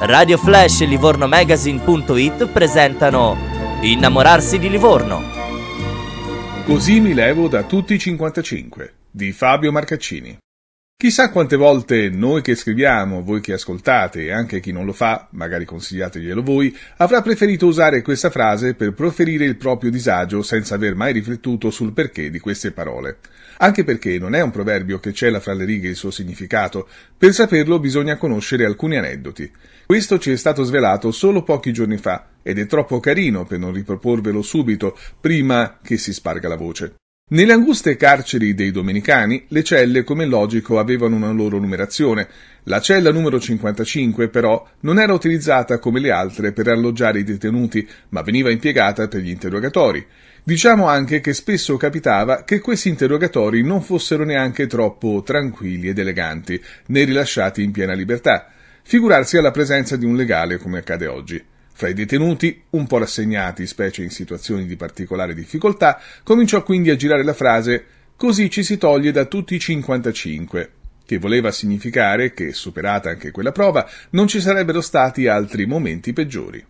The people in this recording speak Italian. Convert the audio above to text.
Radio Flash e Magazine.it presentano Innamorarsi di Livorno. Così mi levo da tutti i 55 di Fabio Marcaccini. Chissà quante volte noi che scriviamo, voi che ascoltate e anche chi non lo fa, magari consigliateglielo voi, avrà preferito usare questa frase per proferire il proprio disagio senza aver mai riflettuto sul perché di queste parole. Anche perché non è un proverbio che cela fra le righe il suo significato, per saperlo bisogna conoscere alcuni aneddoti. Questo ci è stato svelato solo pochi giorni fa ed è troppo carino per non riproporvelo subito prima che si sparga la voce. Nelle anguste carceri dei domenicani le celle, come logico, avevano una loro numerazione. La cella numero 55, però, non era utilizzata come le altre per alloggiare i detenuti, ma veniva impiegata per gli interrogatori. Diciamo anche che spesso capitava che questi interrogatori non fossero neanche troppo tranquilli ed eleganti, né rilasciati in piena libertà. Figurarsi alla presenza di un legale come accade oggi. Tra i detenuti, un po' rassegnati, specie in situazioni di particolare difficoltà, cominciò quindi a girare la frase Così ci si toglie da tutti i 55, che voleva significare che, superata anche quella prova, non ci sarebbero stati altri momenti peggiori.